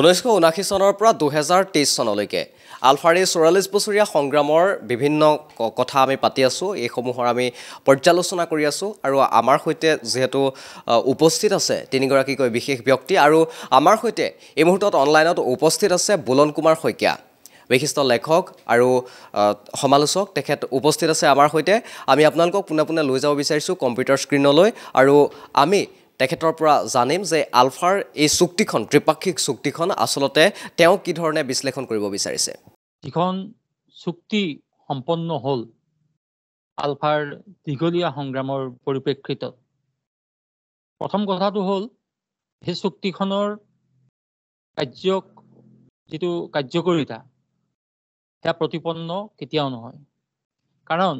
ঊনৈছশ ঊনাশী চনৰ পৰা দুহেজাৰ তেইছ চনলৈকে আলফাৰীৰ চৌৰাল্লিছ বছৰীয়া সংগ্ৰামৰ বিভিন্ন কথা আমি পাতি আছোঁ এইসমূহৰ আমি পৰ্যালোচনা কৰি আছোঁ আৰু আমাৰ সৈতে যিহেতু উপস্থিত আছে তিনিগৰাকীকৈ বিশেষ ব্যক্তি আৰু আমাৰ সৈতে এই মুহূৰ্তত অনলাইনত উপস্থিত আছে বুলন কুমাৰ শইকীয়া বিশিষ্ট লেখক আৰু সমালোচক তেখেত উপস্থিত আছে আমাৰ সৈতে আমি আপোনালোকক পোনে পোনে লৈ যাব বিচাৰিছোঁ কম্পিউটাৰ স্ক্ৰীণলৈ আৰু আমি তেখেতৰ পৰা জানিম যে আলফাৰ এই চুক্তিখন ত্ৰিপাক্ষিক চুক্তিখন আচলতে তেওঁ কি ধৰণে বিশ্লেষণ কৰিব বিচাৰিছে যিখন চুক্তি সম্পন্ন হ'ল আলফাৰ দীঘলীয়া সংগ্ৰামৰ পৰিপ্ৰেক্ষিতত প্ৰথম কথাটো হ'ল সেই চুক্তিখনৰ কাৰ্য যিটো কাৰ্যকৰিতা সেয়া প্ৰতিপন্ন কেতিয়াও নহয় কাৰণ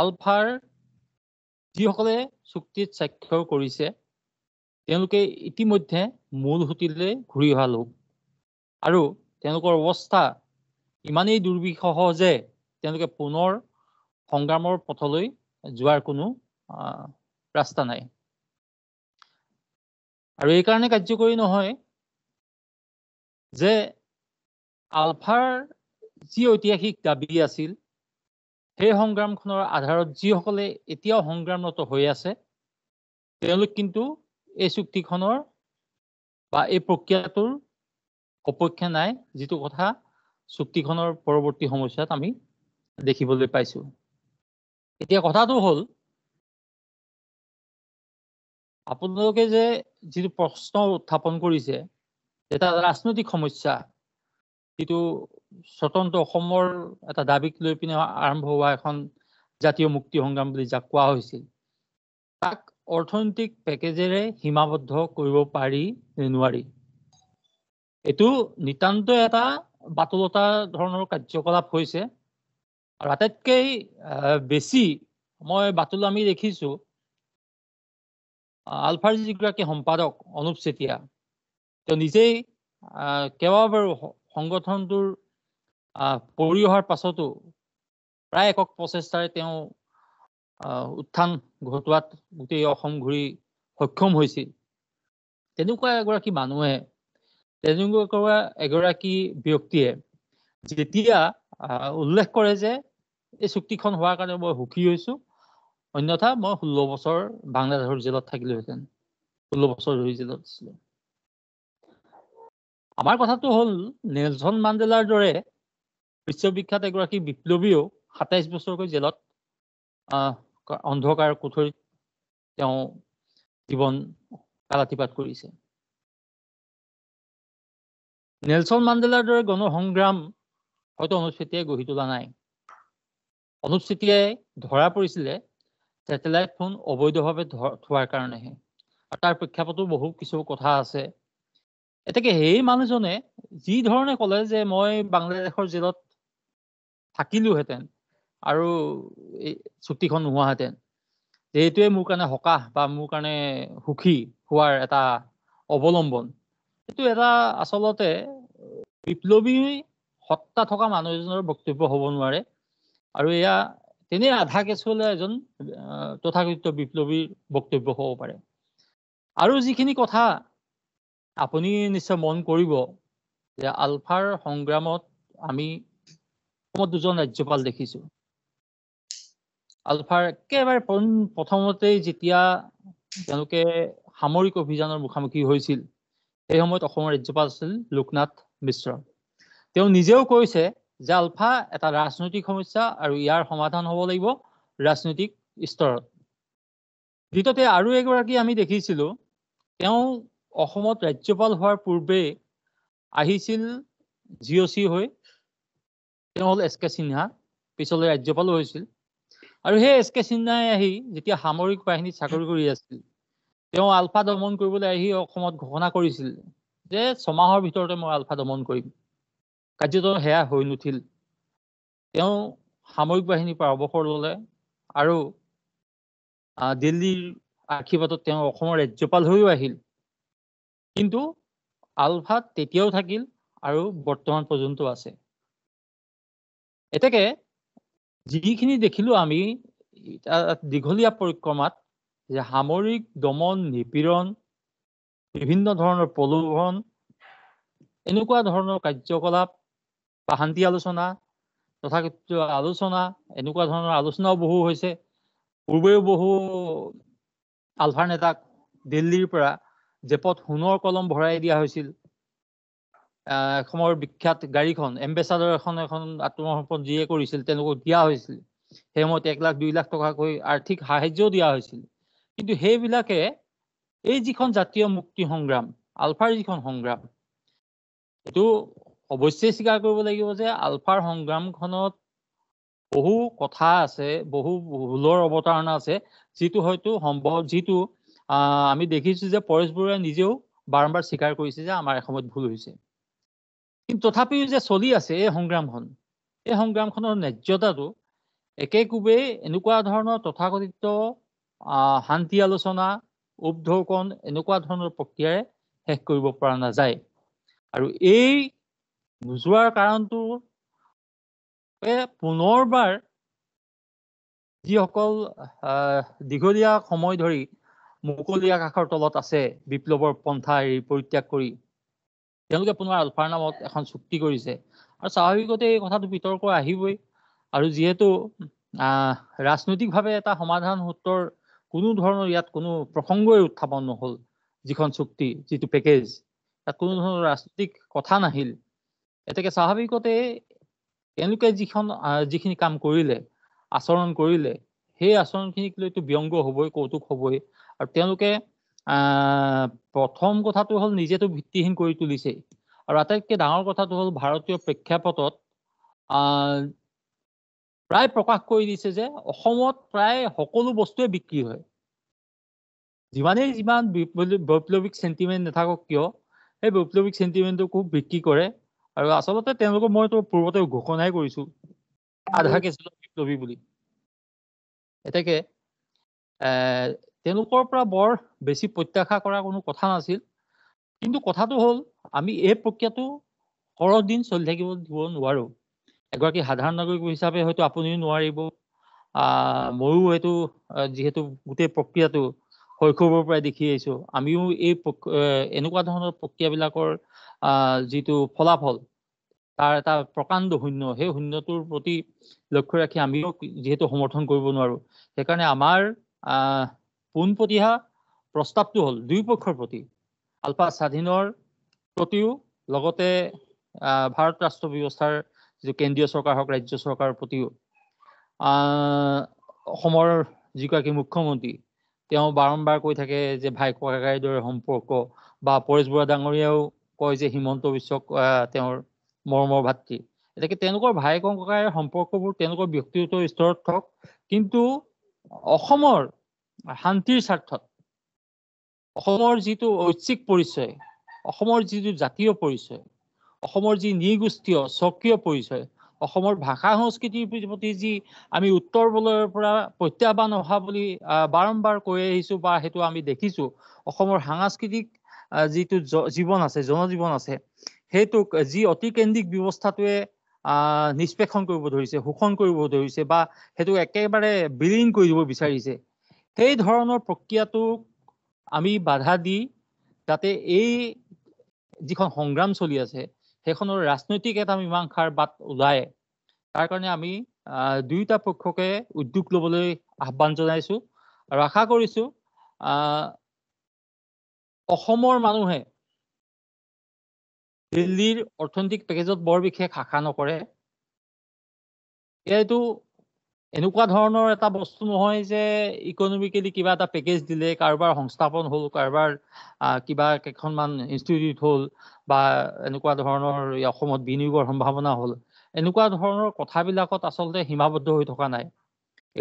আলফাৰ যিসকলে চুক্তিত স্বাক্ষৰ কৰিছে তেওঁলোকে ইতিমধ্যে মূল সুঁতিলৈ ঘূৰি অহা লোক আৰু তেওঁলোকৰ অৱস্থা ইমানেই দুৰ্বিষহ যে তেওঁলোকে পুনৰ সংগ্ৰামৰ পথলৈ যোৱাৰ কোনো ৰাস্তা নাই আৰু এইকাৰণে কাৰ্যকৰী নহয় যে আলফাৰ যি ঐতিহাসিক দাবী আছিল সেই সংগ্ৰামখনৰ আধাৰত যিসকলে এতিয়াও সংগ্ৰামৰত হৈ আছে তেওঁলোক কিন্তু এই চুক্তিখনৰ বা এই প্ৰক্ৰিয়াটোৰ অপক্ষে নাই যিটো কথা চুক্তিখনৰ পৰৱৰ্তী সমস্যাত আমি দেখিবলৈ পাইছোঁ এতিয়া কথাটো হ'ল আপোনালোকে যে যিটো প্ৰশ্ন উত্থাপন কৰিছে এটা ৰাজনৈতিক সমস্যা যিটো স্বতন্ত্ৰ অসমৰ এটা দাবীক লৈ পিনে আৰম্ভ হোৱা এখন জাতীয় মুক্তি সংগ্ৰাম বুলি যাক কোৱা হৈছিল তাক অৰ্থনৈতিক পেকেজেৰে সীমাবদ্ধ কৰিব পাৰি নে নোৱাৰি এইটো নিতান্ত এটা বাতলতা ধৰণৰ কাৰ্যকলাপ হৈছে আৰু আটাইতকৈ বেছি মই বাতল আমি দেখিছো আলফাৰ যিগৰাকী সম্পাদক অনুপ চেতিয়া তেওঁ নিজেই কেইবাবাৰো সংগঠনটোৰ পৰি অহাৰ পাছতো প্ৰায় একক প্ৰচেষ্টাৰে তেওঁ উত্থান ঘটোৱাত গোটেই অসম ঘূৰি সক্ষম হৈছিল তেনেকুৱা এগৰাকী মানুহে তেনেকুৱা এগৰাকী ব্যক্তিয়ে যেতিয়া উল্লেখ কৰে যে এই চুক্তিখন হোৱাৰ কাৰণে মই সুখী হৈছোঁ অন্যথা মই ষোল্ল বছৰ বাংলাদেশৰ জেলত থাকিলোহেঁতেন ষোল্ল বছৰ ধৰি জেলত আছিলোঁ আমাৰ কথাটো হ'ল নেলচন মাণ্ডেলাৰ দৰে বিশ্ববিখ্যাত এগৰাকী বিপ্লৱীয়েও সাতাইছ বছৰকৈ জেলত অন্ধকাৰ কোঠৰীত তেওঁ জীৱন কালাতিপাত কৰিছে নেলচন মাণ্ডেলাৰ দৰে গণ সংগ্ৰাম হয়তো অনুস্থিতিয়ে গঢ়ি তোলা নাই অনুস্থিতিয়ে ধৰা পৰিছিলে ছেটেলাইট ফোন অবৈধভাৱে থোৱাৰ কাৰণেহে আৰু তাৰ প্ৰেক্ষাপটো বহু কিছু কথা আছে এতেকে সেই মানুহজনে যি ধৰণে ক'লে যে মই বাংলাদেশৰ জেলত থাকিলোহেঁতেন আৰু এই চুক্তিখন নোহোৱাহেঁতেন যে এইটোৱে মোৰ কাৰণে সকাহ বা মোৰ কাৰণে সুখী হোৱাৰ এটা অৱলম্বন সেইটো এটা আচলতে বিপ্লৱী সত্তা থকা মানুহ এজনৰ বক্তব্য হ'ব নোৱাৰে আৰু এয়া তেনে আধা কেচুৱেলে এজন তথাকথিত বিপ্লৱীৰ বক্তব্য হ'ব পাৰে আৰু যিখিনি কথা আপুনি নিশ্চয় মন কৰিব যে আলফাৰ সংগ্ৰামত আমি অসমত দুজন ৰাজ্যপাল দেখিছোঁ আলফাৰ একেবাৰে প্ৰথমতেই যেতিয়া তেওঁলোকে সামৰিক অভিযানৰ মুখামুখি হৈছিল সেই সময়ত অসমৰ ৰাজ্যপাল আছিল লোকনাথ মিশ্ৰ তেওঁ নিজেও কৈছে যে আলফা এটা ৰাজনৈতিক সমস্যা আৰু ইয়াৰ সমাধান হ'ব লাগিব ৰাজনৈতিক স্তৰত দ্বিতীয়তে আৰু এগৰাকী আমি দেখিছিলো তেওঁ অসমত ৰাজ্যপাল হোৱাৰ পূৰ্বে আহিছিল জি অ' চি হৈ তেওঁ হ'ল এছ কে সিনহা পিছলৈ ৰাজ্যপালো হৈছিল আৰু সেই এছ কে সিনহাই আহি যেতিয়া সামৰিক বাহিনীত চাকৰি কৰি আছিল তেওঁ আলফা দমন কৰিবলৈ আহি অসমত ঘোষণা কৰিছিল যে ছমাহৰ ভিতৰতে মই আলফা দমন কৰিম কাৰ্যত সেয়া হৈ নুঠিল তেওঁ সামৰিক বাহিনীৰ পৰা অৱসৰ ল'লে আৰু দিল্লীৰ আশীৰ্বাদত তেওঁ অসমৰ ৰাজ্যপাল হৈও আহিল কিন্তু আলফা তেতিয়াও থাকিল আৰু বৰ্তমান পৰ্যন্ত আছে এতেকে যিখিনি দেখিলো আমি দীঘলীয়া পৰিক্ৰমাত যে সামৰিক দমন নিপীড়ন বিভিন্ন ধৰণৰ প্ৰলোভন এনেকুৱা ধৰণৰ কাৰ্যকলাপ বা শান্তি আলোচনা তথাপিত আলোচনা এনেকুৱা ধৰণৰ আলোচনাও বহু হৈছে পূৰ্বেও বহু আলফাৰ নেতাক দিল্লীৰ পৰা জেপত সোণৰ কলম ভৰাই দিয়া হৈছিল অসমৰ বিখ্যাত গাড়ীখন এম্বেচাদৰ এখন এখন আত্মসমৰ্পণ যিয়ে কৰিছিল তেওঁলোকক দিয়া হৈছিল সেই সময়ত এক লাখ দুই লাখ টকাকৈ আৰ্থিক সাহাৰ্যও দিয়া হৈছিল কিন্তু সেইবিলাকে এই যিখন জাতীয় মুক্তি সংগ্ৰাম আলফাৰ যিখন সংগ্ৰাম এইটো অৱশ্যে স্বীকাৰ কৰিব লাগিব যে আলফাৰ সংগ্ৰামখনত বহু কথা আছে বহু ভুলৰ অৱতাৰণা আছে যিটো হয়তো সম্ভৱ যিটো আমি দেখিছোঁ যে পৰেশ বৰুৱাই নিজেও বাৰম্বাৰ স্বীকাৰ কৰিছে যে আমাৰ এসময়ত ভুল হৈছে কিন্তু তথাপিও যে চলি আছে এই সংগ্ৰামখন এই সংগ্ৰামখনৰ ন্যায্যতাটো কোবেই এনেকুৱা ধৰণৰ তথাকথিত শান্তি আলোচনা উপধৰ্কণ এনেকুৱা ধৰণৰ প্ৰক্ৰিয়াৰে শেষ কৰিব পৰা নাযায় আৰু এই নোযোৱাৰ কাৰণটো পুনৰবাৰ যিসকল দীঘলীয়া সময় ধৰি মুকলি আকাশৰ তলত আছে বিপ্লৱৰ পন্থা এৰি পৰিত্যাগ কৰি তেওঁলোকে পুনৰ আলফাৰ নামত এখন চুক্তি কৰিছে আৰু স্বাভাৱিকতে এই কথাটো বিতৰ্ক আহিবই আৰু যিহেতু আহ ৰাজনৈতিকভাৱে এটা সমাধান সূত্ৰৰ কোনো ধৰণৰ ইয়াত কোনো প্ৰসংগই উত্থাপন নহ'ল যিখন চুক্তি যিটো পেকেজ তাত কোনো ধৰণৰ ৰাজনৈতিক কথা নাহিল এতেকে স্বাভাৱিকতে তেওঁলোকে যিখন যিখিনি কাম কৰিলে আচৰণ কৰিলে সেই আচৰণখিনিক লৈতো ব্যংগ হ'বই কৌতুক হ'বই আৰু তেওঁলোকে প্ৰথম কথাটো হ'ল নিজেতো ভিত্তিহীন কৰি তুলিছেই আৰু আটাইতকৈ ডাঙৰ কথাটো হ'ল ভাৰতীয় প্ৰেক্ষাপটত প্ৰায় প্ৰকাশ কৰি দিছে যে অসমত প্ৰায় সকলো বস্তুৱে বিক্ৰী হয় যিমানেই যিমান বৈপ্লৱিক চেণ্টিমেণ্ট নাথাকক কিয় সেই বৈপ্লৱিক চেণ্টিমেণ্টটো খুব বিক্ৰী কৰে আৰু আচলতে তেওঁলোকক মইতো পূৰ্বতে ঘোষণাই কৰিছোঁ আধা কেজি বিপ্লৱী বুলি এতেকে তেওঁলোকৰ পৰা বৰ বেছি প্ৰত্যাশা কৰা কোনো কথা নাছিল কিন্তু কথাটো হ'ল আমি এই প্ৰক্ৰিয়াটো সৰহ দিন চলি থাকিব দিব নোৱাৰোঁ এগৰাকী সাধাৰণ নাগৰিক হিচাপে হয়তো আপুনিও নোৱাৰিব ময়ো এইটো যিহেতু গোটেই প্ৰক্ৰিয়াটো শৈশৱৰ পৰাই দেখি আহিছোঁ আমিও এই এনেকুৱা ধৰণৰ প্ৰক্ৰিয়াবিলাকৰ যিটো ফলাফল তাৰ এটা প্ৰকাণ্ড শূন্য সেই শূন্যটোৰ প্ৰতি লক্ষ্য ৰাখি আমিও যিহেতু সমৰ্থন কৰিব নোৱাৰোঁ সেইকাৰণে আমাৰ পোনপটীয়া প্ৰস্তাৱটো হ'ল দুয়োপক্ষৰ প্ৰতি আলফা স্বাধীনৰ প্ৰতিও লগতে ভাৰত ৰাষ্ট্ৰ ব্যৱস্থাৰ যিটো কেন্দ্ৰীয় চৰকাৰ হওক ৰাজ্য চৰকাৰৰ প্ৰতিও অসমৰ যিগৰাকী মুখ্যমন্ত্ৰী তেওঁ বাৰম্বাৰ কৈ থাকে যে ভাই ককাকাইৰ দৰে সম্পৰ্ক বা পৰেশ বৰুৱা ডাঙৰীয়াও কয় যে হিমন্ত বিশ্বক তেওঁৰ মৰমৰ ভাতৃ এতিয়া তেওঁলোকৰ ভাই ককায়ে সম্পৰ্কবোৰ তেওঁলোকৰ ব্যক্তিগত স্তৰত থওক কিন্তু অসমৰ শান্তিৰ স্বাৰ্থত অসমৰ যিটো ঐচ্ছিক পৰিচয় অসমৰ যিটো জাতীয় পৰিচয় অসমৰ যি নৃগোষ্ঠীয় স্বকীয় পৰিচয় অসমৰ ভাষা সংস্কৃতিৰ প্ৰতি যি আমি উত্তৰ উত্তৰবলৈৰ পৰা প্ৰত্যাহ্বান অহা বুলি বাৰম্বাৰ কৈ আহিছোঁ বা সেইটো আমি দেখিছোঁ অসমৰ সাংস্কৃতিক যিটো জীৱন আছে জনজীৱন আছে সেইটোক যি অতিকেন্দ্ৰিক ব্যৱস্থাটোৱে আহ নিষ্পেষণ কৰিব ধৰিছে শোষণ কৰিব ধৰিছে বা সেইটো একেবাৰে বিলীন কৰি দিব বিচাৰিছে সেই ধৰণৰ প্ৰক্ৰিয়াটোক আমি বাধা দি যাতে এই যিখন সংগ্ৰাম চলি আছে সেইখনৰ ৰাজনৈতিক এটা মীমাংসাৰ বাট ওলায় তাৰ কাৰণে আমি দুয়োটা পক্ষকে উদ্যোগ ল'বলৈ আহ্বান জনাইছোঁ আৰু আশা কৰিছোঁ অসমৰ মানুহে দিল্লীৰ অৰ্থনৈতিক পেকেজত বৰ বিশেষ আশা নকৰে এইটো এনেকুৱা ধৰণৰ এটা বস্তু নহয় যে ইকনমিকেলি কিবা এটা পেকেজ দিলে কাৰোবাৰ সংস্থাপন হ'ল কাৰোবাৰ কিবা কেইখনমান ইনষ্টিটিউট হ'ল বা এনেকুৱা ধৰণৰ অসমত বিনিয়োগৰ সম্ভাৱনা হ'ল এনেকুৱা ধৰণৰ কথাবিলাকত আচলতে সীমাবদ্ধ হৈ থকা নাই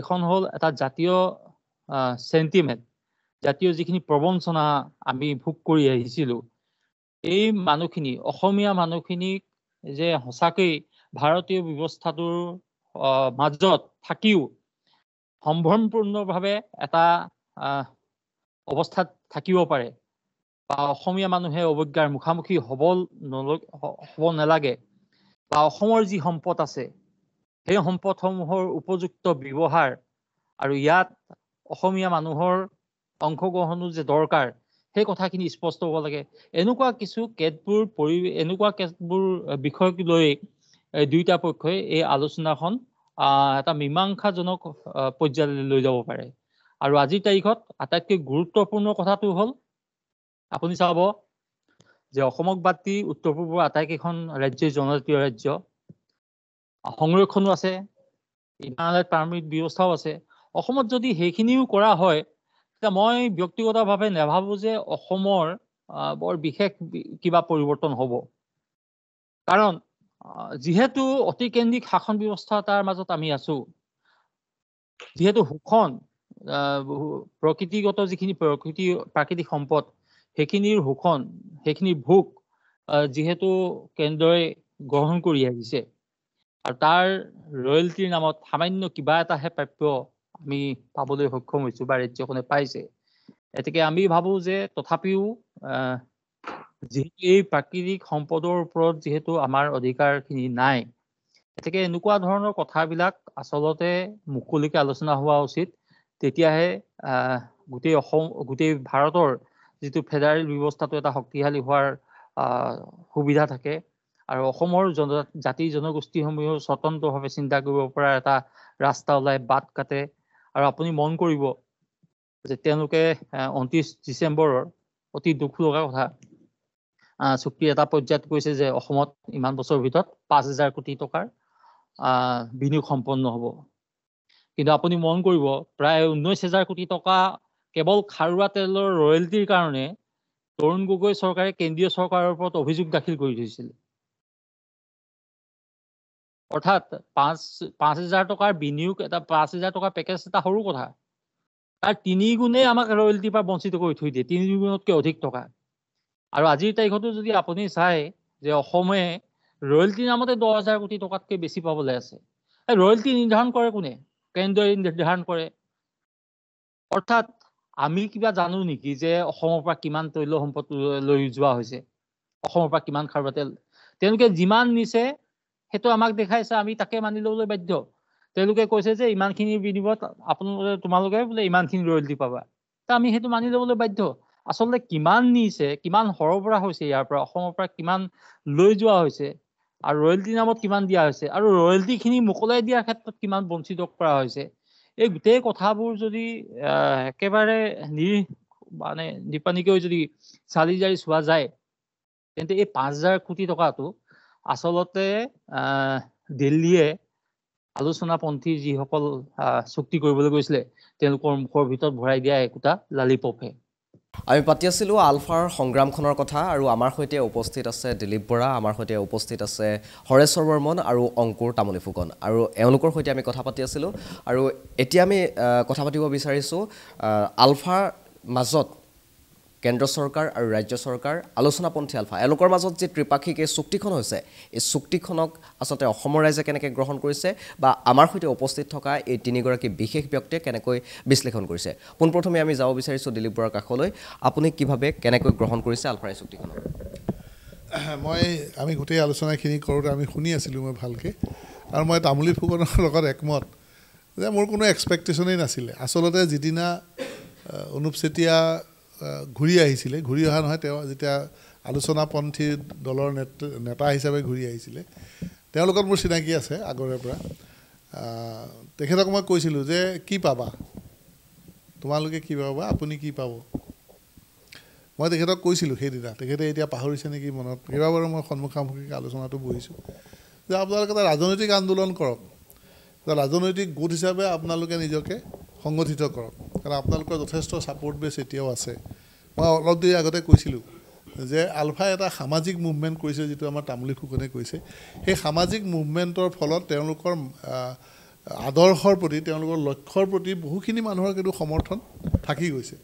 এইখন হ'ল এটা জাতীয় চেণ্টিমেণ্ট জাতীয় যিখিনি প্ৰবঞ্চনা আমি ভোগ কৰি আহিছিলোঁ এই মানুহখিনি অসমীয়া মানুহখিনিক যে সঁচাকৈ ভাৰতীয় ব্যৱস্থাটোৰ মাজত থাকিও সম্ভ্ৰমপূৰ্ণভাৱে এটা অৱস্থাত থাকিব পাৰে বা অসমীয়া মানুহে অৱজ্ঞাৰ মুখামুখি হ'ব হ'ব নালাগে বা অসমৰ যি সম্পদ আছে সেই সম্পদসমূহৰ উপযুক্ত ব্যৱহাৰ আৰু ইয়াত অসমীয়া মানুহৰ অংশগ্ৰহণো যে দৰকাৰ সেই কথাখিনি স্পষ্ট হ'ব লাগে এনেকুৱা কিছু কেতবোৰ পৰি এনেকুৱা কেতবোৰ বিষয়ক লৈ দুয়োটা পক্ষই এই আলোচনাখন এটা মীমাংসাজনক পৰ্যায়লৈ লৈ যাব পাৰে আৰু আজিৰ তাৰিখত আটাইতকৈ গুৰুত্বপূৰ্ণ কথাটো হ'ল আপুনি চাব যে অসমক বাদ দি উত্তৰ পূবৰ আটাইকেইখন ৰাজ্যই জনজাতীয় ৰাজ্য সংৰক্ষণো আছে ইণ্টাৰনেট পাৰ্মিট ব্যৱস্থাও আছে অসমত যদি সেইখিনিও কৰা হয় তেতিয়া মই ব্যক্তিগতভাৱে নাভাবোঁ যে অসমৰ বৰ বিশেষ কিবা পৰিৱৰ্তন হ'ব কাৰণ যিহেতু অতিকেন্দ্ৰিক শাসন ব্যৱস্থা তাৰ মাজত আমি আছো যিহেতু শোষণ প্ৰকৃতিগত যিখিনি প্ৰকৃতি প্ৰাকৃতিক সম্পদ সেইখিনিৰ শোষণ সেইখিনিৰ ভোগ যিহেতু কেন্দ্ৰই গ্ৰহণ কৰি আহিছে আৰু তাৰ ৰয়েলটিৰ নামত সামান্য কিবা এটাহে প্ৰাপ্য আমি পাবলৈ সক্ষম হৈছো বা ৰাজ্যখনে পাইছে গতিকে আমি ভাবোঁ যে তথাপিও আহ যিহেতু এই প্ৰাকৃতিক সম্পদৰ ওপৰত যিহেতু আমাৰ অধিকাৰ খিনি নাই গতিকে এনেকুৱা ধৰণৰ কথাবিলাক আচলতে মুকলিকে আলোচনা হোৱা উচিত তেতিয়াহে গোটেই অসম গোটেই ভাৰতৰ যিটো ফেডাৰেল ব্যৱস্থাটো এটা শক্তিশালী হোৱাৰ আহ সুবিধা থাকে আৰু অসমৰ জন জাতি জনগোষ্ঠীসমূহেও স্বতন্ত্ৰভাৱে চিন্তা কৰিব পৰা এটা ৰাস্তা ওলাই বাট কাটে আৰু আপুনি মন কৰিব যে তেওঁলোকে ঊনত্ৰিছ ডিচেম্বৰৰ অতি দুখ লগা কথা চুক্তি এটা পৰ্যায়ত কৈছে যে অসমত ইমান বছৰৰ ভিতৰত পাঁচ হাজাৰ কোটি টকাৰ আহ বিনিয়োগ সম্পন্ন হব কিন্তু আপুনি মন কৰিব প্ৰায় ঊনৈশ হাজাৰ কোটি টকা কেৱল খাৰুৱা তেলৰ ৰয়েলিটিৰ কাৰণে তৰুণ গগৈ চৰকাৰে কেন্দ্ৰীয় চৰকাৰৰ ওপৰত অভিযোগ দাখিল কৰি থৈছিল অৰ্থাৎ পাঁচ পাঁচ হাজাৰ টকাৰ বিনিয়োগ এটা পাঁচ হাজাৰ টকাৰ পেকেজ এটা সৰু কথা তাৰ তিনি তিনিগুণেই আমাক ৰয়েলিটিৰ পৰা বঞ্চিত কৰি থৈ দিয়ে তিনিগুণতকৈ অধিক টকা আৰু আজিৰ তাৰিখতো যদি আপুনি চাই যে অসমে ৰয়েলটি নামতে দহ হাজাৰ কোটি টকাতকৈ বেছি পাবলৈ আছে ৰয়েলটি নিৰ্ধাৰণ কৰে কোনে কেন্দ্ৰই নিৰ্ধাৰণ কৰে অৰ্থাৎ আমি কিবা জানো নেকি যে অসমৰ পৰা কিমান তৈল সম্পদ লৈ যোৱা হৈছে অসমৰ পৰা কিমান খাৰুৱা তেল তেওঁলোকে যিমান নিছে সেইটো আমাক দেখাইছে আমি তাকে মানি ল'বলৈ বাধ্য তেওঁলোকে কৈছে যে ইমানখিনি বিনিময়ত আপোনালোকে তোমালোকে বোলে ইমানখিনি ৰয়েলটি পাবা তা আমি সেইটো মানি ল'বলৈ বাধ্য আচলতে কিমান নিছে কিমান সৰহৰা হৈছে ইয়াৰ পৰা অসমৰ পৰা কিমান লৈ যোৱা হৈছে আৰু ৰয়েলটি নামত কিমান দিয়া হৈছে আৰু ৰয়েলটিখিনি মোকলাই দিয়াৰ ক্ষেত্ৰত কিমান বঞ্চিত কৰা হৈছে এই গোটেই কথাবোৰ যদি একেবাৰে নি মানে নিপানিকৈ যদি চালি জাৰি চোৱা যায় তেন্তে এই পাঁচ হাজাৰ কোটি টকাটো আচলতে দিল্লীয়ে আলোচনা পন্থী যিসকল চুক্তি কৰিবলৈ গৈছিলে তেওঁলোকৰ মুখৰ ভিতৰত ভৰাই দিয়া একোটা লালিপপহে আমি পাতি আছিলোঁ আলফাৰ সংগ্ৰামখনৰ কথা আৰু আমাৰ সৈতে উপস্থিত আছে দিলীপ বৰা আমাৰ সৈতে উপস্থিত আছে হৰেশ্বৰ বৰ্মন আৰু অংকুৰ তামুলী ফুকন আৰু এওঁলোকৰ সৈতে আমি কথা পাতি আছিলোঁ আৰু এতিয়া আমি কথা পাতিব বিচাৰিছোঁ আলফাৰ মাজত কেন্দ্ৰ চৰকাৰ আৰু ৰাজ্য চৰকাৰ আলোচনা পন্থী আলফা এওঁলোকৰ মাজত যি ত্ৰিপাক্ষিক এই চুক্তিখন হৈছে এই চুক্তিখনক আচলতে অসমৰ ৰাইজে কেনেকৈ গ্ৰহণ কৰিছে বা আমাৰ সৈতে উপস্থিত থকা এই তিনিগৰাকী বিশেষ ব্যক্তিয়ে কেনেকৈ বিশ্লেষণ কৰিছে পোনপ্ৰথমে আমি যাব বিচাৰিছোঁ দিলীপ বৰাৰ কাষলৈ আপুনি কিভাৱে কেনেকৈ গ্ৰহণ কৰিছে আলফাৰ এই চুক্তিখনক মই আমি গোটেই আলোচনাখিনি কৰোঁতে আমি শুনি আছিলোঁ মই ভালকৈ আৰু মই তামুলী ফুকনৰ লগত একমত যে মোৰ কোনো এক্সপেক্টেশ্যনেই নাছিলে আচলতে যিদিনা অনুপ চেতিয়া ঘূৰি আহিছিলে ঘূৰি অহা নহয় তেওঁ যেতিয়া আলোচনাপন্থীৰ দলৰ নেত নেতা হিচাপে ঘূৰি আহিছিলে তেওঁৰ লগত মোৰ চিনাকি আছে আগৰে পৰা তেখেতক মই কৈছিলোঁ যে কি পাবা তোমালোকে কি পাবা আপুনি কি পাব মই তেখেতক কৈছিলোঁ সেইদিনা তেখেতে এতিয়া পাহৰিছে নেকি মনত কেইবাবাৰো মই সন্মুখামুখি আলোচনাটো বহিছোঁ যে আপোনালোকে এটা ৰাজনৈতিক আন্দোলন কৰক ৰাজনৈতিক গোট হিচাপে আপোনালোকে নিজকে সংগঠিত কৰক কাৰণ আপোনালোকৰ যথেষ্ট ছাপৰ্ট বেছ এতিয়াও আছে মই অলপ দেৰি আগতে কৈছিলোঁ যে আলফাই এটা সামাজিক মুভমেণ্ট কৰিছে যিটো আমাৰ তামুলি ফুকনে কৈছে সেই সামাজিক মুভমেণ্টৰ ফলত তেওঁলোকৰ আদৰ্শৰ প্ৰতি তেওঁলোকৰ লক্ষ্যৰ প্ৰতি বহুখিনি মানুহৰ কিন্তু সমৰ্থন থাকি গৈছে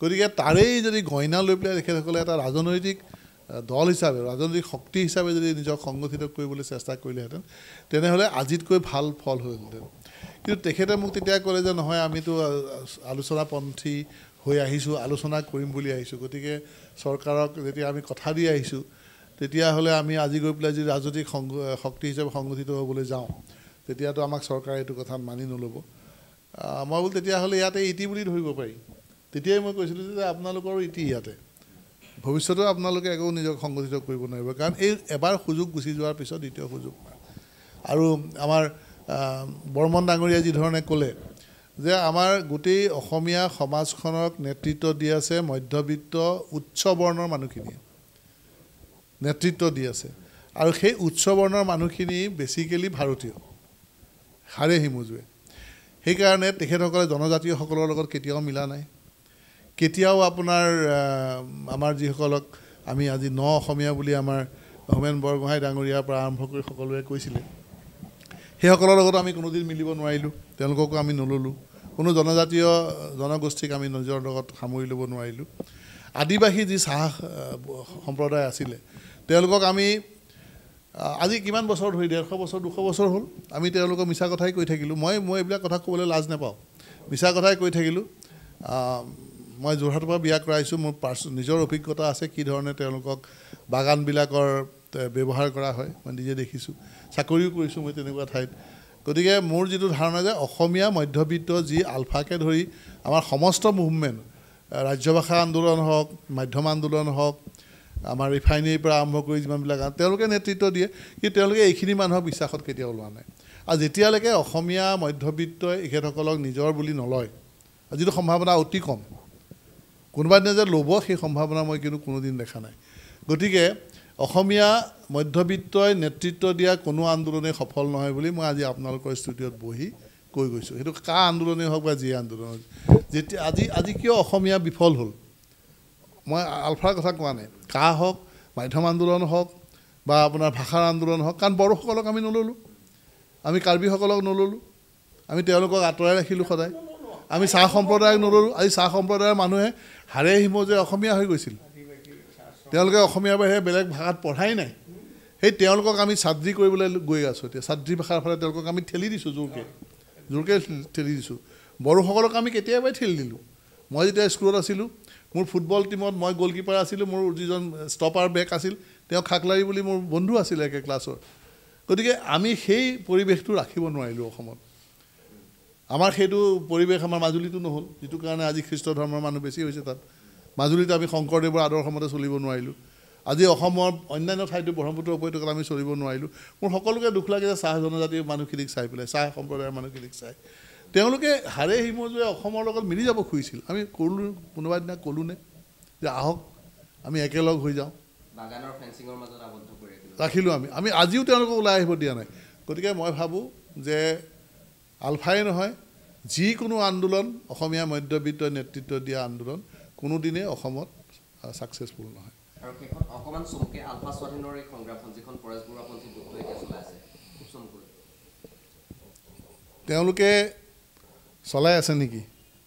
গতিকে তাৰেই যদি গইনা লৈ পেলাই তেখেতসকলে এটা ৰাজনৈতিক দল হিচাপে ৰাজনৈতিক শক্তি হিচাপে যদি নিজক সংগঠিত কৰিবলৈ চেষ্টা কৰিলেহেঁতেন তেনেহ'লে আজিতকৈ ভাল ফল হ'লহেঁতেন কিন্তু তেখেতে মোক তেতিয়া ক'লে যে নহয় আমিতো আলোচনাপন্থী হৈ আহিছোঁ আলোচনা কৰিম বুলি আহিছোঁ গতিকে চৰকাৰক যেতিয়া আমি কথা দি আহিছোঁ তেতিয়াহ'লে আমি আজি গৈ পেলাই যদি ৰাজনৈতিক সংগ শক্তি হিচাপে সংগঠিত হ'বলৈ যাওঁ তেতিয়াতো আমাক চৰকাৰে এইটো কথা মানি নল'ব মই বোলো তেতিয়াহ'লে ইয়াতে ইতি বুলি ধৰিব পাৰি তেতিয়াই মই কৈছিলোঁ যে আপোনালোকৰো ইতি ইয়াতে ভৱিষ্যতেও আপোনালোকে একো নিজক সংগঠিত কৰিব নোৱাৰিব কাৰণ এই এবাৰ সুযোগ গুচি যোৱাৰ পিছত দ্বিতীয় সুযোগ আৰু আমাৰ বৰ্মন ডাঙৰীয়াই যিধৰণে ক'লে যে আমাৰ গোটেই অসমীয়া সমাজখনক নেতৃত্ব দি আছে মধ্যবিত্ত উচ্চ বৰ্ণৰ মানুহখিনিয়ে নেতৃত্ব দি আছে আৰু সেই উচ্চ বৰ্ণৰ মানুহখিনি বেছিকেলি ভাৰতীয় সাৰে হিমুজুৱে সেইকাৰণে তেখেতসকলে জনজাতীয়সকলৰ লগত কেতিয়াও মিলা নাই কেতিয়াও আপোনাৰ আমাৰ যিসকলক আমি আজি ন অসমীয়া বুলি আমাৰ হোমেন বৰগোহাঁই ডাঙৰীয়াৰ পৰা আৰম্ভ কৰি সকলোৱে কৈছিলে সেইসকলৰ লগত আমি কোনোদিন মিলিব নোৱাৰিলোঁ তেওঁলোককো আমি নললোঁ কোনো জনজাতীয় জনগোষ্ঠীক আমি নিজৰ লগত সামৰি ল'ব নোৱাৰিলোঁ আদিবাসী যি চাহ সম্প্ৰদায় আছিলে তেওঁলোকক আমি আজি কিমান বছৰ ধৰি ডেৰশ বছৰ দুশ বছৰ হ'ল আমি তেওঁলোকক মিছা কথাই কৈ থাকিলোঁ মই মই এইবিলাক কথা ক'বলৈ লাজ নাপাওঁ মিছা কথাই কৈ থাকিলোঁ মই যোৰহাটৰ পৰা বিয়া কৰাইছোঁ মোৰ পাৰ্চ নিজৰ অভিজ্ঞতা আছে কি ধৰণে তেওঁলোকক বাগানবিলাকৰ ব্যৱহাৰ কৰা হয় মই নিজে দেখিছোঁ চাকৰিও কৰিছোঁ মই তেনেকুৱা ঠাইত গতিকে মোৰ যিটো ধাৰণা যে অসমীয়া মধ্যবিত্ত যি আলফাকে ধৰি আমাৰ সমস্ত মুভমেণ্ট ৰাজ্যভাষা আন্দোলন হওক মাধ্যম আন্দোলন হওক আমাৰ ৰিফাইনেৰীৰ পৰা আৰম্ভ কৰি যিমানবিলাক তেওঁলোকে নেতৃত্ব দিয়ে কিন্তু তেওঁলোকে এইখিনি মানুহক বিশ্বাসত কেতিয়াও লোৱা নাই আৰু যেতিয়ালৈকে অসমীয়া মধ্যবিত্তই এখেতসকলক নিজৰ বুলি নলয় যিটো সম্ভাৱনা অতি কম কোনোবাদিনা যে ল'ব সেই সম্ভাৱনা মই কিন্তু কোনোদিন দেখা নাই গতিকে অসমীয়া মধ্যবিত্তই নেতৃত্ব দিয়া কোনো আন্দোলনেই সফল নহয় বুলি মই আজি আপোনালোকৰ ষ্টুডিঅ'ত বহি কৈ গৈছোঁ সেইটো কা আন্দোলনেই হওক বা যিয়ে আন্দোলন হওক যেতিয়া আজি আজি কিয় অসমীয়া বিফল হ'ল মই আলফাৰ কথা কোৱা নাই কা হওক মাধ্যম আন্দোলন হওক বা আপোনাৰ ভাষাৰ আন্দোলন হওক কাৰণ বড়োসকলক আমি নল'লোঁ আমি কাৰ্বিসকলক নল'লোঁ আমি তেওঁলোকক আঁতৰাই ৰাখিলোঁ সদায় আমি চাহ সম্প্ৰদায়ক নল'লোঁ আজি চাহ সম্প্ৰদায়ৰ মানুহে হাৰে যে অসমীয়া হৈ গৈছিল তেওঁলোকে অসমীয়া বাহিৰে বেলেগ ভাষাত পঢ়াই নাই সেই তেওঁলোকক আমি ছাত্ৰী কৰিবলৈ গৈ আছোঁ এতিয়া ছাত্ৰী ভাষাৰ ফালে তেওঁলোকক আমি ঠেলি দিছোঁ জোৰকৈ জোৰকৈ ঠেলি দিছোঁ বড়োসকলক আমি কেতিয়াবাই ঠেলি দিলোঁ মই যেতিয়া স্কুলত আছিলোঁ মোৰ ফুটবল টীমত মই গ'লকিপাৰ আছিলোঁ মোৰ যিজন ষ্টপাৰ বেক আছিল তেওঁ খাকলাৰী বুলি মোৰ বন্ধু আছিলে একে ক্লাছৰ গতিকে আমি সেই পৰিৱেশটো ৰাখিব নোৱাৰিলোঁ অসমত আমাৰ সেইটো পৰিৱেশ আমাৰ মাজুলীটো নহ'ল যিটো কাৰণে আজি খ্ৰীষ্ট ধৰ্মৰ মানুহ বেছি হৈছে তাত মাজুলীত আমি শংকৰদেৱৰ আদৰ্শমতে চলিব নোৱাৰিলোঁ আজি অসমৰ অন্যান্য ঠাইতো ব্ৰহ্মপুত্ৰৰ উপৰিটোকে আমি চলিব নোৱাৰিলোঁ মোৰ সকলোকে দুখ লাগে যে চাহ জনজাতিৰ মানুহখিনিক চাই পেলাই চাহ সম্প্ৰদায়ৰ মানুহখিনিক চাই তেওঁলোকে হাৰে হিমজুৱে অসমৰ লগত মিলি যাব খুজিছিল আমি ক'লোঁ কোনোবা দিনা এদিনা নে যে আহক আমি একেলগ হৈ যাওঁ ৰাখিলোঁ আমি আমি আজিও তেওঁলোকক ওলাই আহিব দিয়া নাই গতিকে মই ভাবোঁ যে আলফাই নহয় যিকোনো আন্দোলন অসমীয়া মধ্যবিত্ত নেতৃত্ব দিয়া আন্দোলন কোনোদিনেই অসমত ছাকচেছফুল নহয় তেওঁলোকে চলাই আছে নেকি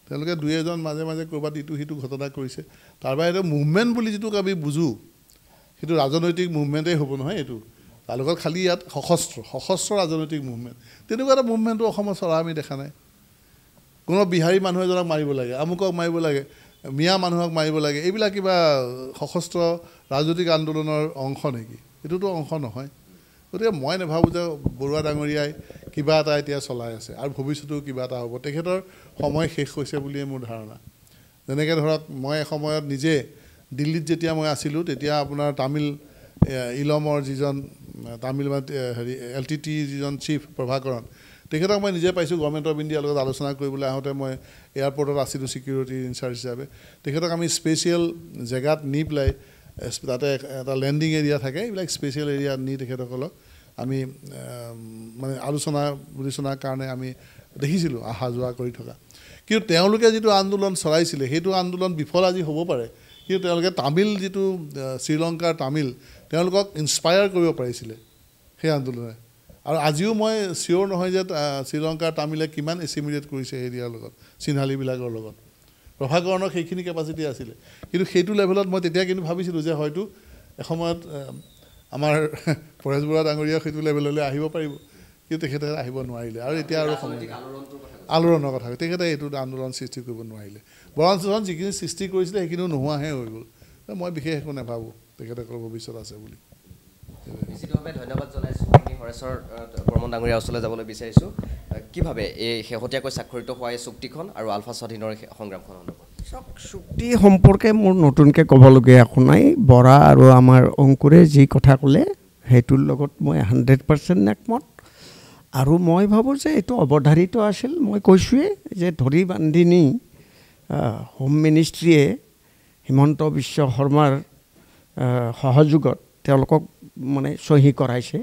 তেওঁলোকে দুই এজন মাজে মাজে ক'ৰবাত ইটো সিটো ঘটনা কৰিছে তাৰ বাহিৰে মুভমেণ্ট বুলি যিটোক আমি বুজোঁ সেইটো ৰাজনৈতিক মুভমেণ্টেই হ'ব নহয় এইটো তালুকত খালি ইয়াত সশস্ত্ৰ সশস্ত্ৰ ৰাজনৈতিক মুভমেণ্ট তেনেকুৱা এটা মুভমেণ্টো অসমত চলা আমি দেখা নাই কোনো বিহাৰী মানুহ এজনক মাৰিব লাগে আমুকক মাৰিব লাগে মিয়া মানুহক মাৰিব লাগে এইবিলাক কিবা সশস্ত্ৰ ৰাজনৈতিক আন্দোলনৰ অংশ নেকি এইটোতো অংশ নহয় গতিকে মই নাভাবোঁ যে বৰুৱা ডাঙৰীয়াই কিবা এটা এতিয়া চলাই আছে আৰু ভৱিষ্যতেও কিবা এটা হ'ব তেখেতৰ সময় শেষ হৈছে বুলিয়ে মোৰ ধাৰণা যেনেকৈ ধৰক মই এসময়ত নিজে দিল্লীত যেতিয়া মই আছিলোঁ তেতিয়া আপোনাৰ তামিল ইলমৰ যিজন তামিল মানে হেৰি এল টি টি যিজন চিফ প্ৰভাকৰণ তেখেতক মই নিজে পাইছোঁ গভৰ্ণমেণ্ট অফ ইণ্ডিয়াৰ লগত আলোচনা কৰিবলৈ আহোঁতে মই এয়াৰপৰ্টত আছিলোঁ ছিকিউৰিটি ইনচাৰ্জ হিচাপে তেখেতক আমি স্পেচিয়েল জেগাত নি পেলাই তাতে এটা লেণ্ডিং এৰিয়া থাকে এইবিলাক স্পেচিয়েল এৰিয়াত নি তেখেতসকলক আমি মানে আলোচনা বিলোচনাৰ কাৰণে আমি দেখিছিলোঁ অহা যোৱা কৰি থকা কিন্তু তেওঁলোকে যিটো আন্দোলন চলাইছিলে সেইটো আন্দোলন বিফল আজি হ'ব পাৰে কিন্তু তেওঁলোকে তামিল যিটো শ্ৰীলংকাৰ তামিল তেওঁলোকক ইনস্পায়াৰ কৰিব পাৰিছিলে সেই আন্দোলনে আৰু আজিও মই চিয়'ৰ নহয় যে শ্ৰীলংকাৰ তামিলে কিমান এছিমিলেট কৰিছে এৰিয়াৰ লগত চিন্হালীবিলাকৰ লগত প্ৰভাকৰণৰ সেইখিনি কেপাচিটি আছিলে কিন্তু সেইটো লেভেলত মই তেতিয়া কিন্তু ভাবিছিলোঁ যে হয়তো এসময়ত আমাৰ পৰেশ বৰুৱা ডাঙৰীয়া সেইটো লেভেললৈ আহিব পাৰিব কিন্তু তেখেতে আহিব নোৱাৰিলে আৰু এতিয়া আৰু সময় আলোড়নৰ কথা তেখেতে এইটো আন্দোলন সৃষ্টি কৰিব নোৱাৰিলে বৰঞ্চন যিখিনি সৃষ্টি কৰিছিলে সেইখিনিও নোহোৱাহে হৈ গ'ল মই বিশেষ একো নাভাবোঁ তেখেতসকলৰ ভৱিষ্যত আছে বুলি নিশ্চিতভাৱে ধন্যবাদ জনাইছোঁ হৰেশ্বৰ বৰ্মন ডাঙৰীয়াৰ ওচৰলৈ যাবলৈ বিচাৰিছোঁ কিভাৱে এই শেহতীয়াকৈ স্বাক্ষৰিত হোৱা এই চুক্তিখন আৰু আলফা স্বাধীনৰ সংগ্ৰামখন চাওক চুক্তি সম্পৰ্কে মোৰ নতুনকৈ ক'বলগীয়া একো নাই বৰা আৰু আমাৰ অংকুৰে যি কথা ক'লে সেইটোৰ লগত মই হাণ্ড্ৰেড পাৰ্চেণ্ট একমত আৰু মই ভাবোঁ যে এইটো অৱধাৰিত আছিল মই কৈছোঁৱেই যে ধৰি বান্ধি নি হোম মিনিষ্ট্ৰীয়ে হিমন্ত বিশ্ব শৰ্মাৰ সহযোগত তেওঁলোকক মানে চহী কৰাইছে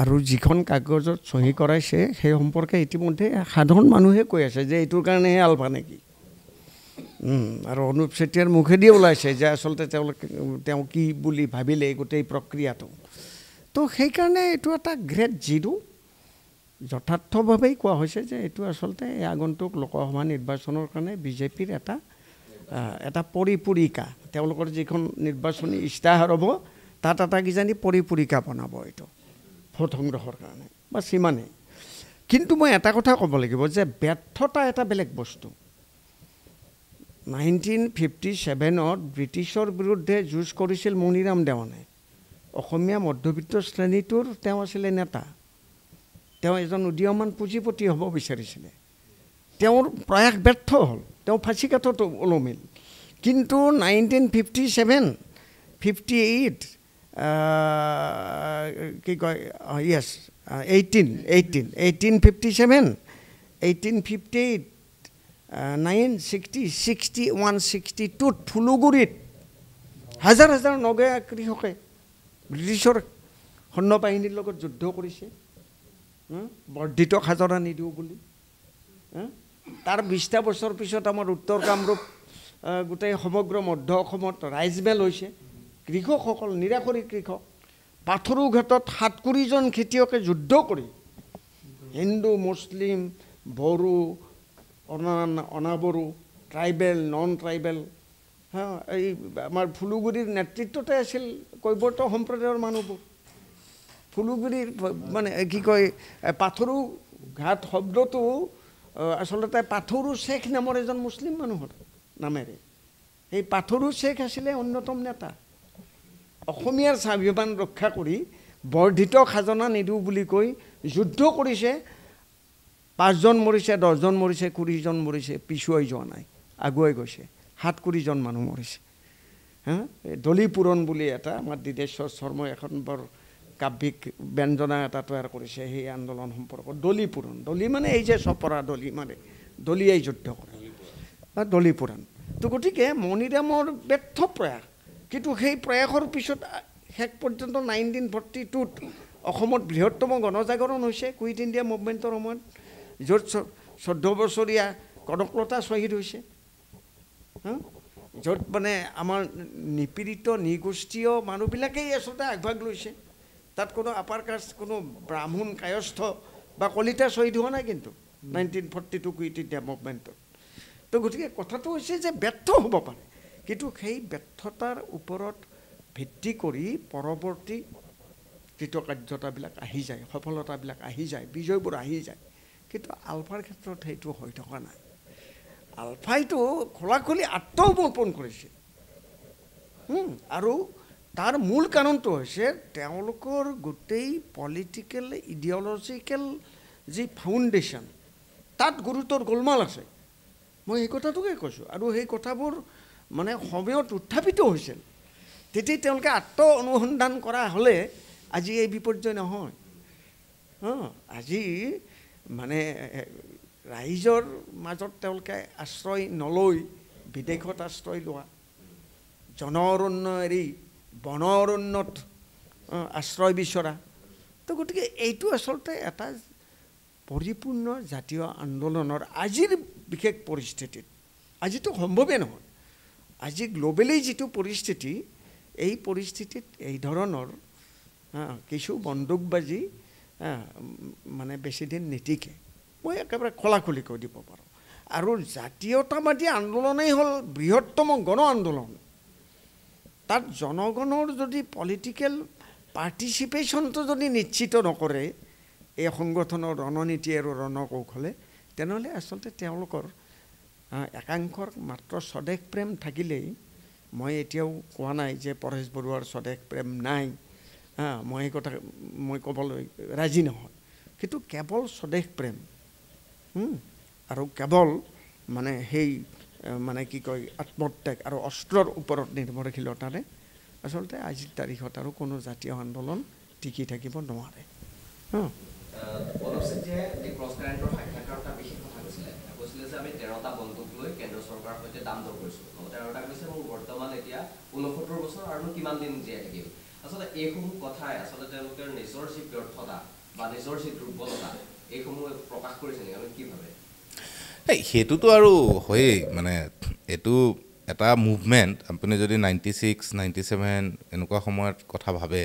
আৰু যিখন কাগজত চহী কৰাইছে সেই সম্পৰ্কে ইতিমধ্যে সাধাৰণ মানুহে কৈ আছে যে এইটোৰ কাৰণেহে আলফা নেকি আৰু অনুপ চেতিয়াৰ মুখেদিয়ে ওলাইছে যে আচলতে তেওঁলোকে তেওঁ কি বুলি ভাবিলে গোটেই প্ৰক্ৰিয়াটো তো সেইকাৰণে এইটো এটা গ্ৰেট জিৰো যথাৰ্থভাৱেই কোৱা হৈছে যে এইটো আচলতে এই আগন্তুক লোকসভা নিৰ্বাচনৰ কাৰণে বিজেপিৰ এটা এটা পৰিপূৰিকা তেওঁলোকৰ যিখন নিৰ্বাচনী ইস্তাহাৰ হ'ব তাত এটা কিজানি পৰিপূৰিকা বনাব এইটো ভোট সংগ্ৰহৰ কাৰণে বা সিমানেই কিন্তু মই এটা কথা ক'ব লাগিব যে ব্যৰ্থতা এটা বেলেগ বস্তু নাইনটিন ফিফটি ছেভেনত ব্ৰিটিছৰ বিৰুদ্ধে যুঁজ কৰিছিল মণিৰাম দেৱানে অসমীয়া মধ্যবিত্ত শ্ৰেণীটোৰ তেওঁ আছিলে নেতা তেওঁ এজন উদীয়মান পুঁজিপতি হ'ব বিচাৰিছিলে তেওঁৰ প্ৰয়াস ব্যৰ্থ হ'ল তেওঁ ফাঁচিকাঠত ওলমিল কিন্তু nineteen fifty seven fifty eight কি কয় yes eighteen eighteen eighteen fifty seven eighteen fifty eight nine sixty sixty one sixty টুত ফুলুগুৰিত হাজাৰ হাজাৰ নগয়া কৃষকে ব্ৰিটিছৰ সৈন্য বাহিনীৰ লগত যুদ্ধ কৰিছে বৰ্ধিত খাজনা নিদিওঁ বুলি তাৰ বিছটা বছৰ পিছত আমাৰ উত্তৰ কামৰূপ গোটেই সমগ্ৰ মধ্য অসমত ৰাইজমেল হৈছে কৃষকসকল নিৰাশৰী কৃষক পাথৰু পাথৰুঘাটত সাতকুৰিজন খেতিয়কে যুদ্ধ কৰি হিন্দু মুছলিম বড়ো অনাবড়ো ট্ৰাইবেল নন ট্ৰাইবেল হা এই আমাৰ ফুলুগুৰিৰ নেতৃত্বতে আছিল কৈৱৰ্ত সম্প্ৰদায়ৰ মানুহবোৰ ফুলুগুৰিৰ মানে কি কয় পাথৰু ঘাট শব্দটো আচলতে পাথৰু শ্বেখ নামৰ এজন মুছলিম মানুহৰ নামেৰে সেই পাথৰু শ্বেখ আছিলে অন্যতম নেতা অসমীয়াৰ স্বাভিমান ৰক্ষা কৰি বৰ্ধিত খাজনা নিদিওঁ বুলি কৈ যুদ্ধ কৰিছে পাঁচজন মৰিছে দহজন মৰিছে কুৰিজন মৰিছে পিছুৱাই যোৱা নাই আগুৱাই গৈছে সাত কুৰিজন মানুহ মৰিছে হা এই দলিপূৰণ বুলি এটা আমাৰ দিদেশ্বৰ শৰ্মাই এখন বৰ কাব্যিক ব্যঞ্জনা এটা তৈয়াৰ কৰিছে সেই আন্দোলন সম্পৰ্কত দলিপুৰণ দলি মানে এই যে চপৰা দলি মানে দলিয়াই যুদ্ধ কৰে বা দলি পুৰাণ তো গতিকে মণিৰামৰ ব্যৰ্থ প্ৰয়াস কিন্তু সেই প্ৰয়াসৰ পিছত শেষ পৰ্যন্ত নাইনটিন ফৰ্টি টুত অসমত বৃহত্তম গণজাগৰণ হৈছে কুইট ইণ্ডিয়া মুভমেণ্টৰ সময়ত য'ত চৈধ্য বছৰীয়া কনকলতা শ্বহীদ হৈছে য'ত মানে আমাৰ নিপীড়িত নিগোষ্ঠীয় মানুহবিলাকেই আচলতে আগভাগ লৈছে তাত কোনো আপাৰ কাষ্ট কোনো ব্ৰাহ্মণ কায়স্থ বা কলিতা শ্বহীদ হোৱা নাই কিন্তু nineteen forty two quit India মুভমেণ্টত তো গতিকে কথাটো হৈছে যে ব্যৰ্থ হ'ব পাৰে কিন্তু সেই ব্যৰ্থতাৰ ওপৰত ভিত্তি কৰি পৰৱৰ্তী কৃতকাৰ্যতাবিলাক আহি যায় সফলতাবিলাক আহি যায় বিজয়বোৰ আহি যায় কিন্তু আলফাৰ ক্ষেত্ৰত সেইটো হৈ থকা নাই আলফাইটো খোলাখুলি আত্মসমৰ্পণ কৰিছে আৰু তাৰ মূল কাৰণটো হৈছে তেওঁলোকৰ গোটেই পলিটিকেল ইডিঅলজিকেল যি ফাউণ্ডেশ্যন তাত গুৰুতৰ গোলমাল আছে মই সেই কথাটোকে কৈছোঁ আৰু সেই কথাবোৰ মানে সময়ত উত্থাপিত হৈছিল তেতিয়া তেওঁলোকে আত্ম অনুসন্ধান কৰা হ'লে আজি এই বিপৰ্যয় নহয় আজি মানে ৰাইজৰ মাজত তেওঁলোকে আশ্ৰয় নলৈ বিদেশত আশ্ৰয় লোৱা জনৰণ্য এৰি বন বনৰণ্যত আশ্ৰয় বিচৰা তো গতিকে এইটো আচলতে এটা পৰিপূৰ্ণ জাতীয় আন্দোলনৰ আজিৰ বিশেষ পৰিস্থিতিত আজিতো সম্ভৱেই নহয় আজি গ্ল'বেলি যিটো পৰিস্থিতি এই পৰিস্থিতিত এই ধৰণৰ কিছু বন্দুকবাজি মানে বেছিদিন নিটিকে মই একেবাৰে খোলাখুলিকৈ দিব পাৰোঁ আৰু জাতীয়তাবাদী আন্দোলনেই হ'ল বৃহত্তম গণ আন্দোলন তাত জনগণৰ যদি পলিটিকেল পাৰ্টিচিপেশ্যনটো যদি নিশ্চিত নকৰে এই সংগঠনৰ ৰণনীতি আৰু ৰণকৌশলে তেনেহ'লে আচলতে তেওঁলোকৰ একাংশৰ মাত্ৰ স্বদেশ প্ৰেম থাকিলেই মই এতিয়াও কোৱা নাই যে পৰেশ বৰুৱাৰ স্বদেশ প্ৰেম নাই হা মই এই কথা মই ক'বলৈ ৰাজি নহয় কিন্তু কেৱল স্বদেশ প্ৰেম আৰু কেৱল মানে সেই মানে কি কয় আত্মত্যাগ আৰু অস্ত্ৰৰ ওপৰত নিৰ্ভৰশীলতাৰে আচলতে আজিৰ তাৰিখত আৰু কোনো জাতীয় আন্দোলন টিকি থাকিব নোৱাৰে হা দামটো কৈছোঁ তেৰটা কৈছে মোৰ বৰ্তমান এতিয়া ঊনসত্তৰ বছৰ আৰুনো কিমান দিন জীয়াই থাকিম আচলতে এইসমূহ কথাই আচলতে তেওঁলোকৰ নিজৰ যি ব্যৰ্থতা বা নিজৰ যি দুৰ্বলতা এইসমূহ প্ৰকাশ কৰিছে নেকি আমি কিভাবে এই সেইটোতো আৰু হয়েই মানে এইটো এটা মুভমেণ্ট আপুনি যদি নাইণ্টি ছিক্স নাইণ্টি ছেভেন এনেকুৱা সময়ত কথা ভাবে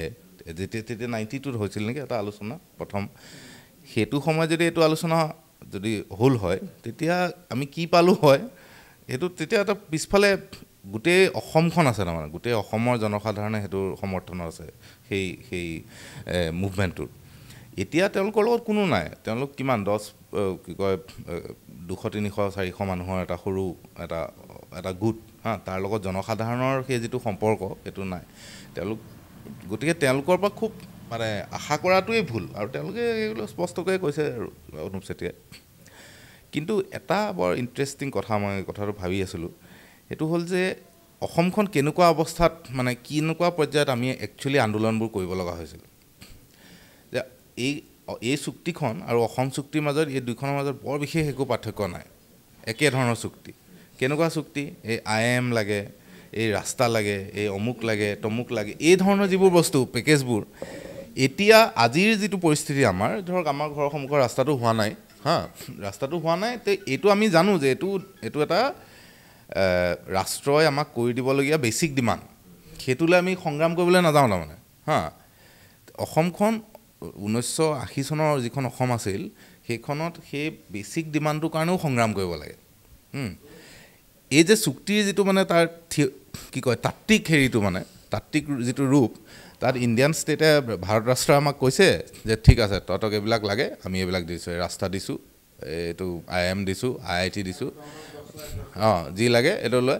যেতিয়া তেতিয়া নাইণ্টি টুত হৈছিল নেকি এটা আলোচনা প্ৰথম সেইটো সময়ত যদি এইটো আলোচনা যদি হ'ল হয় তেতিয়া আমি কি পালোঁ হয় সেইটো তেতিয়া এটা পিছফালে গোটেই অসমখন আছে তাৰমানে গোটেই অসমৰ জনসাধাৰণে সেইটো সমৰ্থনত আছে সেই সেই মুভমেণ্টটোৰ এতিয়া তেওঁলোকৰ লগত কোনো নাই তেওঁলোক কিমান দহ কি কয় দুশ তিনিশ চাৰিশ মানুহৰ এটা সৰু এটা এটা গোট হা তাৰ লগত জনসাধাৰণৰ সেই যিটো সম্পৰ্ক সেইটো নাই তেওঁলোক গতিকে তেওঁলোকৰ পৰা খুব মানে আশা কৰাটোৱেই ভুল আৰু তেওঁলোকে এইবিলাক স্পষ্টকৈ কৈছে আৰু অনুপ চেতিয়াই কিন্তু এটা বৰ ইণ্টাৰেষ্টিং কথা মই কথাটো ভাবি আছিলোঁ সেইটো হ'ল যে অসমখন কেনেকুৱা অৱস্থাত মানে কেনেকুৱা পৰ্যায়ত আমি একচুৱেলি আন্দোলনবোৰ কৰিব লগা হৈছিল যে এই এই চুক্তিখন আৰু অসম চুক্তিৰ মাজত এই দুইখনৰ মাজত বৰ বিশেষ একো পাৰ্থক্য নাই একেধৰণৰ চুক্তি কেনেকুৱা চুক্তি এই আই এম লাগে এই ৰাস্তা লাগে এই অমুক লাগে তমুক লাগে এই ধৰণৰ যিবোৰ বস্তু পেকেজবোৰ এতিয়া আজিৰ যিটো পৰিস্থিতি আমাৰ ধৰক আমাৰ ঘৰৰ সন্মুখৰ ৰাস্তাটো হোৱা নাই হা ৰাস্তাটো হোৱা নাই তে এইটো আমি জানো যে এইটো এইটো এটা ৰাষ্ট্ৰই আমাক কৰি দিবলগীয়া বেচিক ডিমাণ্ড সেইটোলৈ আমি সংগ্ৰাম কৰিবলৈ নাযাওঁ তাৰমানে হাঁ অসমখন ঊনৈছশ আশী চনৰ যিখন অসম আছিল সেইখনত সেই বেছিক ডিমাণ্ডটোৰ কাৰণেও সংগ্ৰাম কৰিব লাগে এই যে চুক্তিৰ যিটো মানে তাৰ থিয় কি কয় তাত্বিক হেৰিটো মানে তাত্বিক যিটো ৰূপ তাত ইণ্ডিয়ান ষ্টেটে ভাৰত ৰাষ্ট্ৰই আমাক কৈছে যে ঠিক আছে তহঁতক এইবিলাক লাগে আমি এইবিলাক দিছোঁ ৰাস্তা দিছোঁ এইটো আই এম দিছোঁ আই আই টি দিছোঁ অঁ যি লাগে এইটো লৈ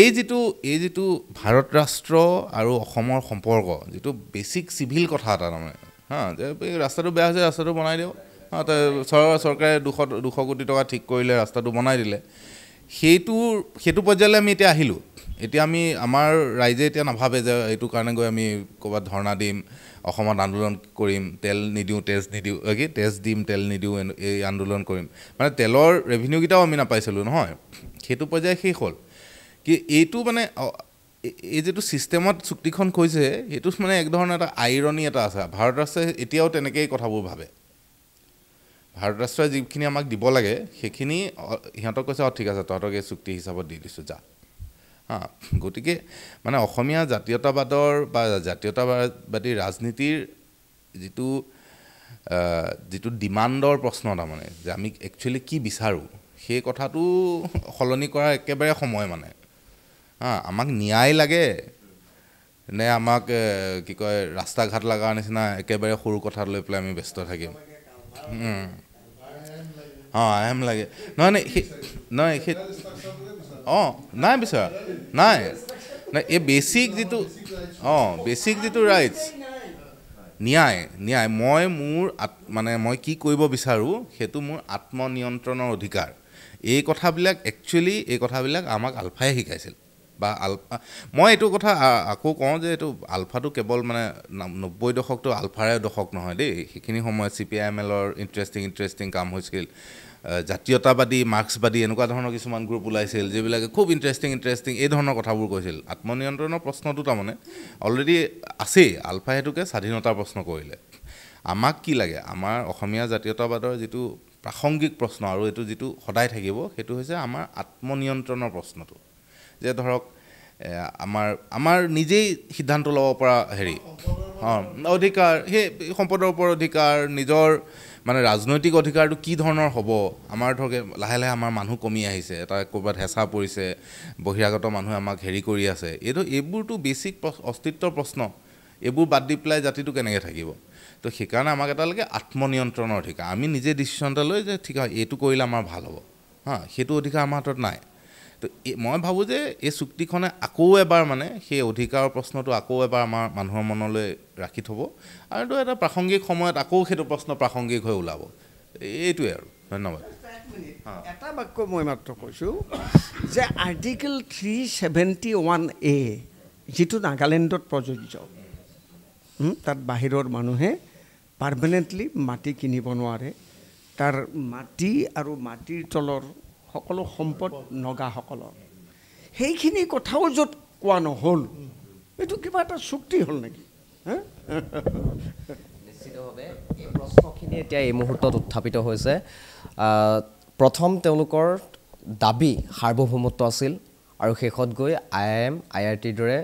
এই যিটো এই যিটো ভাৰত ৰাষ্ট্ৰ আৰু অসমৰ সম্পৰ্ক যিটো বেচিক চিভিল কথা এটা তাৰমানে হাঁ যে এই ৰাস্তাটো বেয়া হৈছে ৰাস্তাটো বনাই দিওঁ চৰ চৰকাৰে দুশ দুশ কোটি টকা ঠিক কৰিলে ৰাস্তাটো বনাই দিলে সেইটো সেইটো পৰ্যায়লৈ আমি এতিয়া আহিলোঁ এতিয়া আমি আমাৰ ৰাইজে এতিয়া নাভাবে যে এইটো কাৰণে গৈ আমি ক'ৰবাত ধৰ্ণা দিম অসমত আন্দোলন কৰিম তেল নিদিওঁ তেজ নিদিওঁ কি তেজ দিম তেল নিদিওঁ এই আন্দোলন কৰিম মানে তেলৰ ৰেভিনিউকেইটাও আমি নাপাইছিলোঁ নহয় সেইটো পৰ্যায় শেষ হ'ল কি এইটো মানে এই যিটো ছিষ্টেমত চুক্তিখন কৈছে সেইটো মানে এক ধৰণৰ এটা আইৰণী এটা আছে ভাৰত ৰাষ্ট্ৰই এতিয়াও তেনেকেই কথাবোৰ ভাবে ভাৰত ৰাষ্ট্ৰই যিখিনি আমাক দিব লাগে সেইখিনি সিহঁতক কৈছে অঁ ঠিক আছে তহঁতক এই চুক্তি হিচাপত দি দিছোঁ যা হা গতিকে মানে অসমীয়া জাতীয়তাবাদৰ বা জাতীয়তাবাদী ৰাজনীতিৰ যিটো যিটো ডিমাণ্ডৰ প্ৰশ্ন তাৰমানে যে আমি একচুৱেলি কি বিচাৰোঁ সেই কথাটো সলনি কৰাৰ একেবাৰে সময় মানে হাঁ আমাক ন্যায় লাগে নে আমাক কি কয় ৰাস্তা ঘাট লগাৰ নিচিনা একেবাৰে সৰু কথাত লৈ পেলাই আমি ব্যস্ত থাকিম অঁ আহেম লাগে নহয় নহয় সেই অঁ নাই বিচৰা নাই নাই এই বেচিক যিটো অঁ বেচিক যিটো ৰাইটছ ন্যায় ন্যায় মই মোৰ আত মানে মই কি কৰিব বিচাৰোঁ সেইটো মোৰ আত্মনিয়ন্ত্ৰণৰ অধিকাৰ এই কথাবিলাক একচুৱেলি এই কথাবিলাক আমাক আলফাই শিকাইছিল বা আলফা মই এইটো কথা আকৌ কওঁ যে এইটো আলফাটো কেৱল মানে নব্বৈ দশকটো আলফাৰে দশক নহয় দেই সেইখিনি সময়ত চি পি আই এম এলৰ ইণ্টাৰেষ্টিং ইণ্টাৰেষ্টিং কাম হৈছিল জাতীয়তাবাদী মাৰ্ক্সবাদী এনেকুৱা ধৰণৰ কিছুমান গ্ৰুপ ওলাইছিল যিবিলাকে খুব ইণ্টাৰেষ্টিং ইণ্টাৰেষ্টিং এই ধৰণৰ কথাবোৰ কৈছিল আত্মনিয়ন্ত্ৰণৰ প্ৰশ্নটো তাৰমানে অলৰেডি আছেই আলফা হেতুকে স্বাধীনতাৰ প্ৰশ্ন কৰিলে আমাক কি লাগে আমাৰ অসমীয়া জাতীয়তাবাদৰ যিটো প্ৰাসংগিক প্ৰশ্ন আৰু এইটো যিটো সদায় থাকিব সেইটো হৈছে আমাৰ আত্মনিয়ন্ত্ৰণৰ প্ৰশ্নটো যে ধৰক আমাৰ আমাৰ নিজেই সিদ্ধান্ত ল'ব পৰা হেৰি অধিকাৰ সেই সম্পদৰ ওপৰত অধিকাৰ নিজৰ মানে ৰাজনৈতিক অধিকাৰটো কি ধৰণৰ হ'ব আমাৰ ধৰক লাহে লাহে আমাৰ মানুহ কমি আহিছে এটা ক'ৰবাত হেঁচা পৰিছে বহিৰাগত মানুহে আমাক হেৰি কৰি আছে এইটো এইবোৰতো বেছিক অস্তিত্বৰ প্ৰশ্ন এইবোৰ বাদ দি পেলাই জাতিটো কেনেকৈ থাকিব তো সেইকাৰণে আমাক এটা লাগে আত্মনিয়ন্ত্ৰণৰ অধিকাৰ আমি নিজে ডিচিশ্যন এটা লৈ যে ঠিক আছে এইটো কৰিলে আমাৰ ভাল হ'ব হা সেইটো অধিকাৰ আমাৰ হাতত নাই তো মই ভাবোঁ যে এই চুক্তিখনে আকৌ এবাৰ মানে সেই অধিকাৰৰ প্ৰশ্নটো আকৌ এবাৰ আমাৰ মানুহৰ মনলৈ ৰাখি থ'ব আৰু এটা প্ৰাসংগিক সময়ত আকৌ সেইটো প্ৰশ্ন প্ৰাসংগিক হৈ ওলাব এইটোৱে আৰু ধন্যবাদ এটা বাক্য মই মাত্ৰ কৈছোঁ যে article three seventy one A যিটো নাগালেণ্ডত প্ৰযোজ্য তাত বাহিৰৰ মানুহে পাৰ্মানেণ্টলি মাটি কিনিব নোৱাৰে তাৰ মাটি আৰু মাটিৰ তলৰ সকলো সম্পদ নগাসকলৰ সেইখিনি কথাও য'ত কোৱা নহ'ল এইটো কিবা এটা চুক্তি হ'ল নেকি এই প্ৰশ্নখিনি এতিয়া এই মুহূৰ্তত উত্থাপিত হৈছে প্ৰথম তেওঁলোকৰ দাবী সাৰ্বভৌমত্ব আছিল আৰু শেষত গৈ আই আই এম আই আই টিৰ দৰে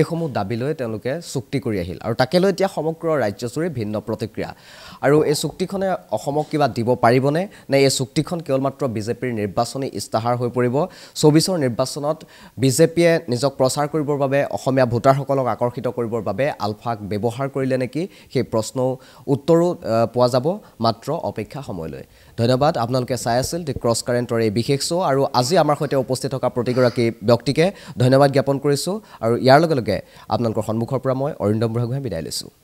এইসমূহ দাবী লৈ তেওঁলোকে চুক্তি কৰি আহিল আৰু তাকে লৈ এতিয়া সমগ্ৰ ৰাজ্যচুৰি ভিন্ন প্ৰতিক্ৰিয়া আৰু এই চুক্তিখনে অসমক কিবা দিব পাৰিবনে নে এই চুক্তিখন কেৱল মাত্ৰ বিজেপিৰ নিৰ্বাচনী ইস্তাহাৰ হৈ পৰিব চৌবিছৰ নিৰ্বাচনত বিজেপিয়ে নিজক প্ৰচাৰ কৰিবৰ বাবে অসমীয়া ভোটাৰসকলক আকৰ্ষিত কৰিবৰ বাবে আলফাক ব্যৱহাৰ কৰিলে নেকি সেই প্ৰশ্নও উত্তৰো পোৱা যাব মাত্ৰ অপেক্ষা সময়লৈ ধন্যবাদ আপোনালোকে চাই আছিল দি ক্ৰছ কাৰেণ্টৰ এই বিশেষ শ্ব' আৰু আজি আমাৰ সৈতে উপস্থিত থকা প্ৰতিগৰাকী ব্যক্তিকে ধন্যবাদ জ্ঞাপন কৰিছোঁ আৰু ইয়াৰ লগে লগে আপোনালোকৰ সন্মুখৰ পৰা মই অৰিন্দম বুঢ়াগোহাঁই বিদায় লৈছোঁ